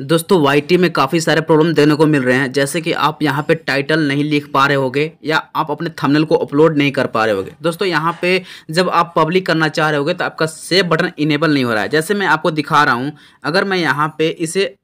दोस्तों वाई में काफ़ी सारे प्रॉब्लम देखने को मिल रहे हैं जैसे कि आप यहाँ पे टाइटल नहीं लिख पा रहे होगे या आप अपने थंबनेल को अपलोड नहीं कर पा रहे होगे दोस्तों यहाँ पे जब आप पब्लिक करना चाह रहे होगे तो आपका सेव बटन इनेबल नहीं हो रहा है जैसे मैं आपको दिखा रहा हूँ अगर मैं यहाँ पे इसे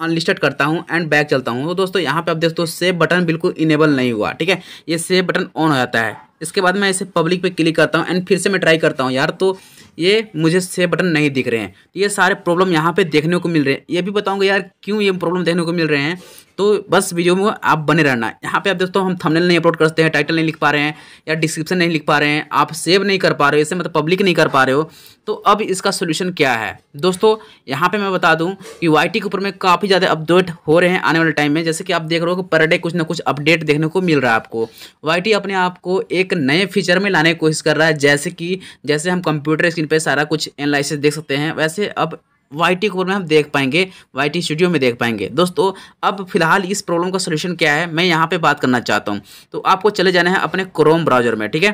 अनलिस्टेड करता हूँ एंड बैक चलता हूँ तो दोस्तों यहाँ पर आप दोस्तों सेव बटन बिल्कुल इनेबल नहीं हुआ ठीक है ये सेव बटन ऑन हो जाता है इसके बाद मैं इसे पब्लिक पे क्लिक करता हूँ एंड फिर से मैं ट्राई करता हूँ यार तो ये मुझे से बटन नहीं दिख रहे हैं तो ये सारे प्रॉब्लम यहाँ पे देखने को मिल रहे हैं ये भी बताऊँगा यार क्यों ये प्रॉब्लम देखने को मिल रहे हैं तो बस वीडियो में आप बने रहना यहाँ पे आप दोस्तों हम थंबनेल नहीं अपलोड करते हैं टाइटल नहीं लिख पा रहे हैं या डिस्क्रिप्शन नहीं लिख पा रहे हैं आप सेव नहीं कर पा रहे हो इसे मतलब पब्लिक नहीं कर पा रहे हो तो अब इसका सोल्यूशन क्या है दोस्तों यहाँ पर मैं बता दूँ कि वाई के ऊपर में काफ़ी ज़्यादा अपडेट हो रहे हैं आने वाले टाइम में जैसे कि आप देख रहे हो कि पर डे कुछ ना कुछ अपडेट देखने को मिल रहा है आपको वाई अपने आप को एक नए फीचर में लाने की कोशिश कर रहा है जैसे कि जैसे हम कंप्यूटर स्क्रीन पर सारा कुछ एनालिसिस देख सकते हैं वैसे अब वाई टी कोर में हम देख पाएंगे वाई टी स्टूडियो में देख पाएंगे दोस्तों अब फिलहाल इस प्रॉब्लम का सोल्यूशन क्या है मैं यहाँ पर बात करना चाहता हूँ तो आपको चले जाना है अपने क्रोम ब्राउजर में ठीक है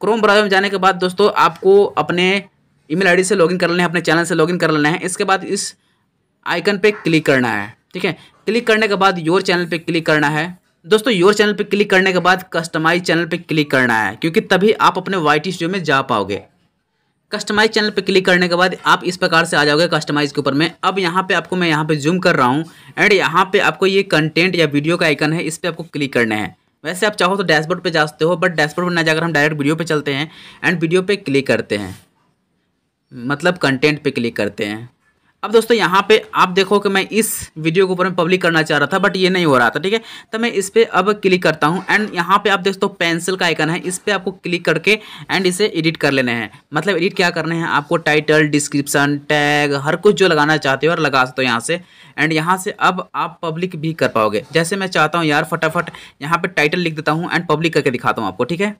क्रोम ब्राउजर में जाने के बाद दोस्तों आपको अपने ईमेल आईडी से लॉगिन कर लेना है अपने चैनल से लॉगिन कर लेना है इसके बाद इस आइकन पे क्लिक करना है ठीक है क्लिक करने के बाद योर चैनल पे क्लिक करना है दोस्तों योर चैनल पे क्लिक करने के बाद कस्टमाइज चैनल पे क्लिक करना है क्योंकि तभी आप अपने वाई टी स्टूडियो में जा पाओगे कस्टमाइज चैनल पे क्लिक करने के बाद आप इस प्रकार से आ जाओगे कस्टमाइज के ऊपर में अब यहाँ पे आपको मैं यहाँ पे जूम कर रहा हूँ एंड यहाँ पे आपको ये कंटेंट या वीडियो का आइकन है इस पर आपको क्लिक करना है वैसे आप चाहो तो डैशबोर्ड पे जा सकते हो बट डैशबोर्ड पर ना जाकर हम डायरेक्ट वीडियो पे चलते हैं एंड वीडियो पे क्लिक करते हैं मतलब कंटेंट पे क्लिक करते हैं अब दोस्तों यहाँ पे आप देखो कि मैं इस वीडियो के ऊपर में पब्लिक करना चाह रहा था बट ये नहीं हो रहा था ठीक है तो मैं इस पर अब क्लिक करता हूँ एंड यहाँ पे आप दोस्तों पेंसिल का आइकन है इस पर आपको क्लिक करके एंड इसे एडिट कर लेने हैं मतलब एडिट क्या करने हैं आपको टाइटल डिस्क्रिप्शन टैग हर कुछ जो लगाना चाहते हो और लगा सकते हो यहाँ से एंड यहाँ से अब आप पब्लिक भी कर पाओगे जैसे मैं चाहता हूँ यार फटाफट यहाँ पर टाइटल लिख देता हूँ एंड पब्लिक करके दिखाता हूँ आपको ठीक है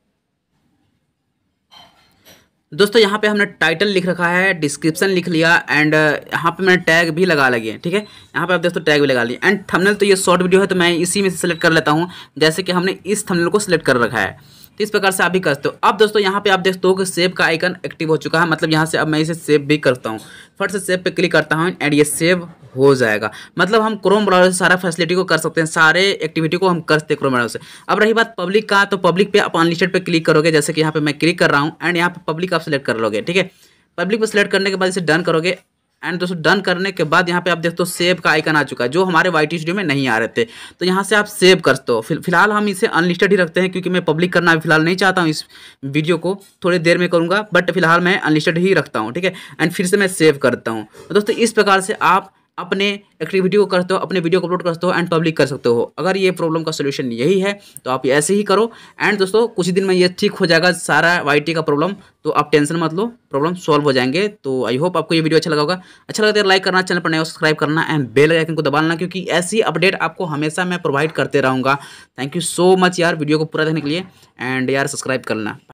दोस्तों यहाँ पे हमने टाइटल लिख रखा है डिस्क्रिप्शन लिख लिया एंड uh, यहाँ पे मैंने टैग भी लगा लगी है ठीक है यहाँ पे आप दोस्तों टैग भी लगा लिए एंड थंबनेल तो ये शॉर्ट वीडियो है तो मैं इसी में से सेलेक्ट कर लेता हूँ जैसे कि हमने इस थंबनेल को सिलेक्ट कर रखा है तो इस प्रकार से आप भी करते हो अब दोस्तों यहाँ पे आप देखते हो कि सेव का आइकन एक्टिव हो चुका है मतलब यहाँ से अब मैं इसे सेव भी करता हूँ फट से सेव पे क्लिक करता हूँ एंड ये सेव हो जाएगा मतलब हम क्रोम ब्राउजर से सारा फैसिलिटी को कर सकते हैं सारे एक्टिविटी को हम कर सकते हैं क्रोम ब्राउजर से अब रही बात पब्लिक का तो पब्लिक पे आप अनलिस्टेड पे क्लिक करोगे जैसे कि यहाँ पे मैं क्लिक कर रहा हूँ एंड यहाँ पे पब्लिक आप सिलेक्ट कर लोगे ठीक है पब्लिक पर सिलेक्ट करने के बाद इसे डन करोगे एंड दोस्तों डन करने के बाद यहाँ पे आप देखते हो सेव का आइकन आ चुका है जो हमारे वाई स्टूडियो में नहीं आ रहे थे तो यहाँ से आप सेव कर सकते हो फिलहाल हम इसे अनलिस्टेड ही रखते हैं क्योंकि मैं पब्लिक करना फिलहाल नहीं चाहता हूँ इस वीडियो को थोड़ी देर में करूँगा बट फिलहाल मैं अनलिस्टेड ही रखता हूँ ठीक है एंड फिर से मैं सेव करता हूँ तो दोस्तों इस प्रकार से आप अपने एक्टिविटी को करते हो अपने वीडियो को अपलोड करते हो एंड पब्लिक कर सकते हो अगर ये प्रॉब्लम का सोल्यूशन यही है तो आप ऐसे ही करो एंड दोस्तों कुछ दिन में ये ठीक हो जाएगा सारा वाई का प्रॉब्लम तो आप टेंशन मत लो प्रॉब्लम सॉल्व हो जाएंगे तो आई होप आपको ये वीडियो अच्छा लगा होगा अच्छा लगता है लाइक करना चैनल पर नया सब्सक्राइब करना एंड बेल आइकन को दबाना क्योंकि ऐसी अपडेट आपको हमेशा मैं प्रोवाइड करते रहूँगा थैंक यू सो मच यार वीडियो को पूरा देखने के लिए एंड यार सब्सक्राइब करना